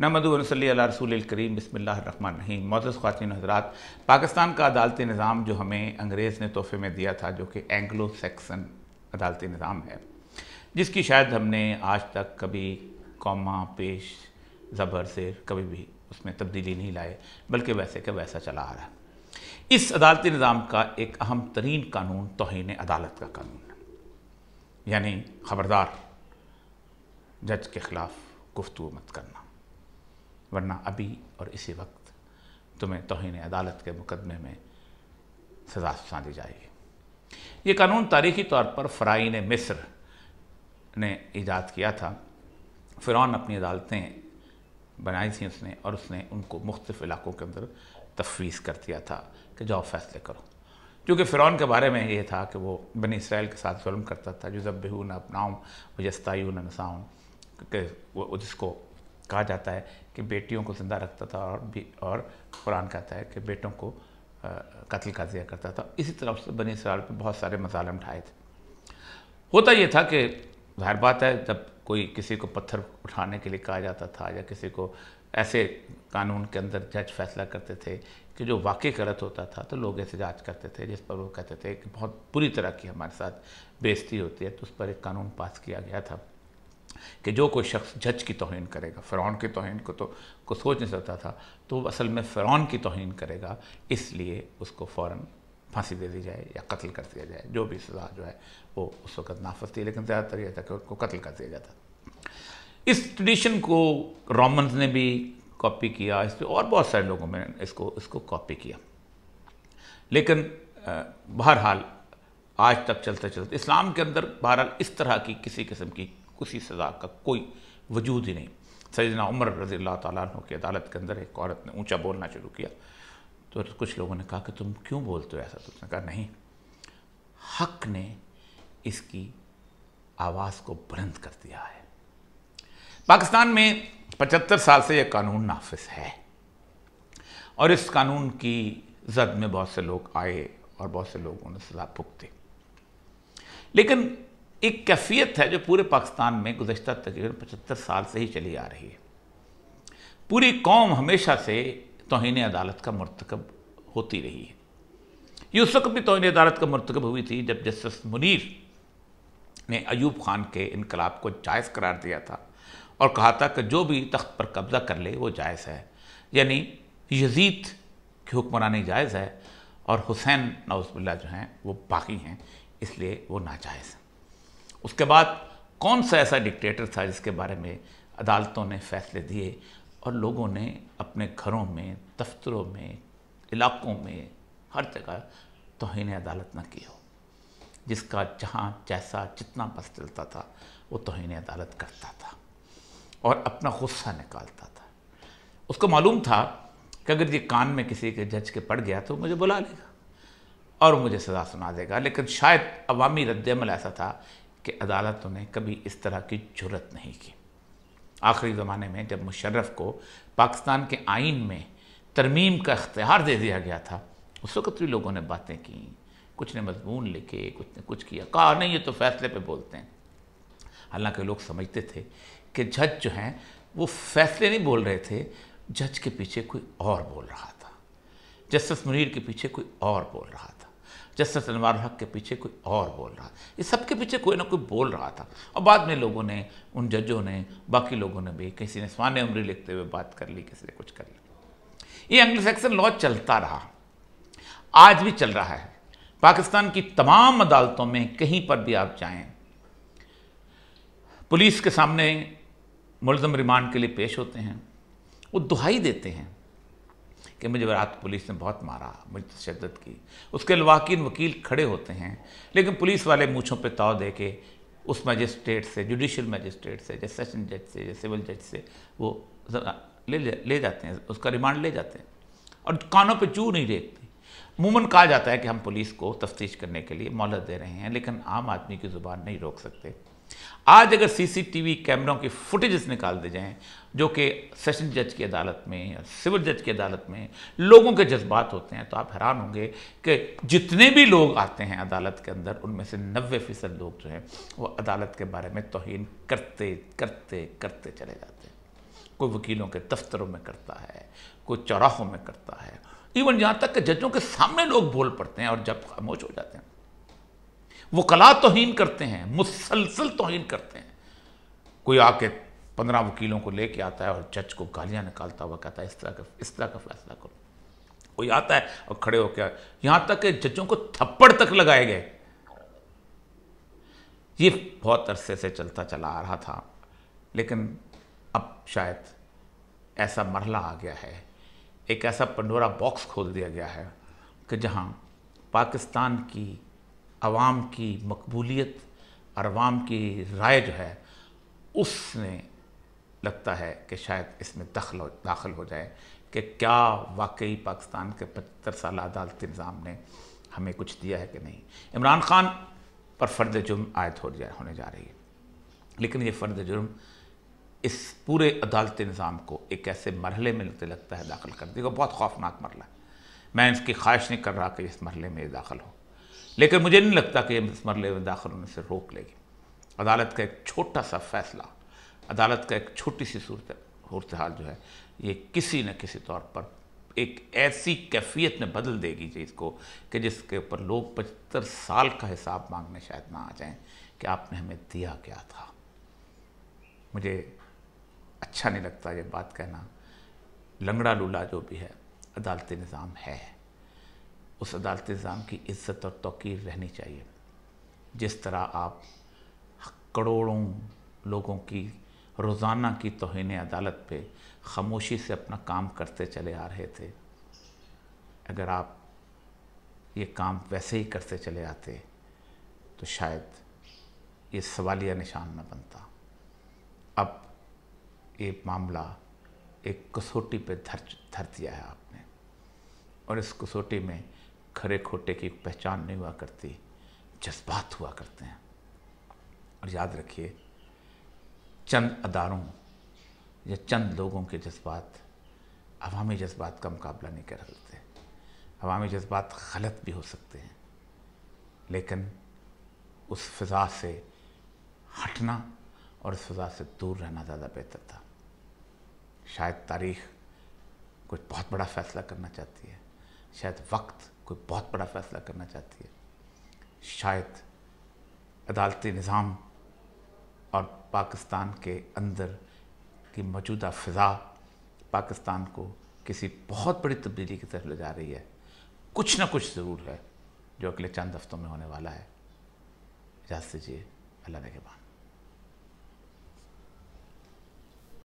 नमद वनसली रसूल करीम रही मोदी खातिन हजरात पाकिस्तान का अदालती निज़ाम जो हमें अंग्रेज़ ने तोहफे में दिया था जो कि एंग्लो सेक्सन अदालती निज़ाम है जिसकी शायद हमने आज तक कभी कौमा पेश ज़बर से कभी भी उसमें तब्दीली नहीं लाए बल्कि वैसे का वैसा चला आ रहा इस अदालती निज़ाम का एक अहम तरीन कानून तोहन अदालत का कानून है यानी ख़बरदार जज के ख़िलाफ़ गुफ्तु मत करना वरना अभी और इसी वक्त तुम्हें तोहन अदालत के मुकदमे में सजा सुना दी जाएगी ये कानून तारीखी तौर पर फ़राइन मिस्र ने ईजाद किया था फ़िरौन अपनी अदालतें बनाई थी उसने और उसने उनको मुख्तफ इलाकों के अंदर तफवीज़ कर दिया था कि जाओ फैसले करो क्योंकि फ़िरौन के बारे में ये था कि वो बनी इसराइल के साथ जुल्म करता था जो जब बेहू न अपनाऊँ वजस्तायून नसाऊँ के वो जिसको कहा जाता है कि बेटियों को जिंदा रखता था और भी और कुरान कहता है कि बेटों को कत्ल का जिया करता था इसी तरह से बनी सराल पर बहुत सारे मजालम उठाए थे होता ये था कि जाहिर बात है जब कोई किसी को पत्थर उठाने के लिए कहा जाता था या किसी को ऐसे कानून के अंदर जज फैसला करते थे कि जो वाकई गलत होता था तो लोग ऐसे जाँच करते थे जिस पर वो कहते थे कि बहुत बुरी तरह की हमारे साथ बेइज्जती होती है तो उस पर एक कानून पास किया गया था कि जो कोई शख्स जज की तोहन करेगा फ़िरौन की तोहन को तो को सोच नहीं सकता था तो असल में फ़िरौन की तोहन करेगा इसलिए उसको फ़ौर फांसी दे दी जाए या कत्ल कर दिया जाए जो भी सज़ा जो है वो उस वक़्त नाफज थी लेकिन ज़्यादातर यह था कि उसको कत्ल कर दिया जाता इस ट्रेडिशन को रोमन्स ने भी कॉपी किया इस पर और बहुत सारे लोगों ने इसको इसको कॉपी किया लेकिन बहरहाल आज तक चलते चलते इस्लाम के अंदर बहरहाल इस तरह की किसी किस्म की उसी सज़ा का कोई वजूद ही नहीं सजना उमर रज़ी अल्लाह तु की अदालत के अंदर एक औरत ने ऊँचा बोलना शुरू किया तो कुछ लोगों ने कहा कि तुम क्यों बोलते हो ऐसा तो उसने कहा नहीं हक ने इसकी आवाज़ को बुलंद कर दिया है पाकिस्तान में पचहत्तर साल से यह कानून नाफिस है और इस कानून की जद में बहुत से लोग आए और बहुत से लोगों ने सजा भुगते लेकिन एक कैफियत है जो पूरे पाकिस्तान में गुजशत तकरीबन पचहत्तर साल से ही चली आ रही है पूरी कौम हमेशा से तोहन अदालत का मरतकब होती रही है ये उस वक्त भी तोहन अदालत का मरतकब हुई थी जब जस्टिस मुनीर ने अयूब खान के इनकलाब को जायज़ करार दिया था और कहा था कि जो भी तख्त पर कब्ज़ा कर ले वो जायज़ है यानी यजीद की हुक्मरानी जायज़ है और हुसैन नौजबिल्ला जो हैं वो बाकी हैं इसलिए वो नाजायज़ हैं उसके बाद कौन सा ऐसा डिक्टेटर था जिसके बारे में अदालतों ने फैसले दिए और लोगों ने अपने घरों में दफ्तरों में इलाकों में हर जगह तोहन अदालत न की हो जिसका जहाँ जैसा जितना बस चलता था वो तोहन अदालत करता था और अपना गुस्सा निकालता था उसको मालूम था कि अगर ये कान में किसी के जज के पड़ गया तो मुझे बुला लेगा और मुझे सज़ा सुना देगा लेकिन शायद अवामी रद्दमल ऐसा था कि अदालतों ने कभी इस तरह की जरूरत नहीं की आखिरी ज़माने में जब मुशर्रफ को पाकिस्तान के आइन में तरमीम का इख्तियार दे दिया गया था उस वक्त भी लोगों ने बातें की कुछ ने मजमून लिखे कुछ ने कुछ किया कहा नहीं ये तो फैसले पे बोलते हैं हालांकि लोग समझते थे कि जज जो हैं वो फैसले नहीं बोल रहे थे जज के पीछे कोई और बोल रहा था जस्टिस मुनीर के पीछे कोई और बोल रहा था जस्टिस अनवार हक के पीछे कोई और बोल रहा था ये सब के पीछे कोई ना कोई बोल रहा था और बाद में लोगों ने उन जजों ने बाकी लोगों ने भी किसी ने स्वान उम्री लिखते हुए बात कर ली किसी ने कुछ कर ली ये एंग्लो सैक्सन लॉ चलता रहा आज भी चल रहा है पाकिस्तान की तमाम अदालतों में कहीं पर भी आप जाएं पुलिस के सामने मुलजम रिमांड के लिए पेश होते हैं वो दुहाई देते हैं कि मुझे रात पुलिस ने बहुत मारा मुझे तशद की उसके लवाकिन वकील खड़े होते हैं लेकिन पुलिस वाले मूछों पे तो दे के उस मजिस्ट्रेट से जुडिशल मजिस्ट्रेट से या सेशन जज से या सिविल जज से वो ले ले जाते हैं उसका रिमांड ले जाते हैं और कानों पे चू नहीं देखते मूमन कहा जाता है कि हम पुलिस को तफ्तीश करने के लिए मोहलत दे रहे हैं लेकिन आम आदमी की ज़ुबान नहीं रोक सकते आज अगर सीसीटीवी कैमरों की फुटेजेस निकाल दी जाएं जो कि सेशन जज की अदालत में या सिविल जज की अदालत में लोगों के जज्बात होते हैं तो आप हैरान होंगे कि जितने भी लोग आते हैं अदालत के अंदर उनमें से नबे फ़ीसद लोग जो हैं वो अदालत के बारे में तोहन करते करते करते चले जाते हैं कोई वकीलों के दफ्तरों में करता है कोई चौराहों में करता है इवन यहाँ तक कि जजों के सामने लोग बोल पड़ते हैं और जब खामोश हो जाते हैं वो कला तोहन करते हैं मुसलसल तोहन करते हैं कोई आके पंद्रह वकीलों को लेके आता है और जज को गालियां निकालता हुआ कहता है इस तरह का इस तरह का फैसला करो कोई आता है और खड़े होकर यहां तक कि जजों को थप्पड़ तक लगाए गए ये बहुत अरसे से चलता चला आ रहा था लेकिन अब शायद ऐसा मरला आ गया है एक ऐसा पंडोरा बॉक्स खोल दिया गया है कि जहाँ पाकिस्तान की अवाम की मकबूलियत और अवाम की राय जो है उसने लगता है कि शायद इसमें दखल हो दाखिल हो जाए कि क्या वाकई पाकिस्तान के पचहत्तर साल अदालत निज़ाम ने हमें कुछ दिया है कि नहीं इमरान खान पर फ़र्द जुर्म आयद हो जाए होने जा रही है लेकिन ये फ़र्द जुर्म इस पूरे अदालत निज़ाम को एक ऐसे मरहले में लगता है दाखिल कर देगा बहुत खौफनाक मरला है मैं इसकी ख्वाहिश नहीं कर रहा कि इस मरहले में दाखिल हो लेकिन मुझे नहीं लगता कि इस मरले में दाखिल होने से रोक लेगी अदालत का एक छोटा सा फैसला अदालत का एक छोटी सी सूरत सूरत हाल जो है ये किसी न किसी तौर पर एक ऐसी कैफियत में बदल देगी चीज़ को कि जिसके ऊपर लोग पचहत्तर साल का हिसाब मांगने शायद ना आ जाएं कि आपने हमें दिया क्या था मुझे अच्छा नहीं लगता ये बात कहना लंगड़ा लूला जो भी है अदालती निज़ाम है उस अदालत निज़ाम की इज़्ज़त और तोकीर रहनी चाहिए जिस तरह आप करोड़ों लोगों की रोज़ाना की तोहन अदालत पे ख़ामोशी से अपना काम करते चले आ रहे थे अगर आप ये काम वैसे ही करते चले आते तो शायद ये सवालिया निशान न बनता अब ये मामला एक कसौटी पे धर धर दिया है आपने और इस कसौटी में खरे खोटे की पहचान नहीं हुआ करती जज्बात हुआ करते हैं और याद रखिए चंद अदारों या चंद लोगों के जज्बात अवामी जज्बात का मुकाबला नहीं कर सकते अवामी जज्बात गलत भी हो सकते हैं लेकिन उस फिज़ा से हटना और उस फिज़ा से दूर रहना ज़्यादा बेहतर था शायद तारीख कुछ बहुत बड़ा फ़ैसला करना चाहती है शायद वक्त कोई बहुत बड़ा फैसला करना चाहती है शायद अदालती निज़ाम और पाकिस्तान के अंदर की मौजूदा फ़िज़ा पाकिस्तान को किसी बहुत बड़ी तब्दीली की तरफ ले जा रही है कुछ ना कुछ ज़रूर है जो अगले चंद हफ्तों में होने वाला है इजाज़त दीजिए अल्लाह के बाद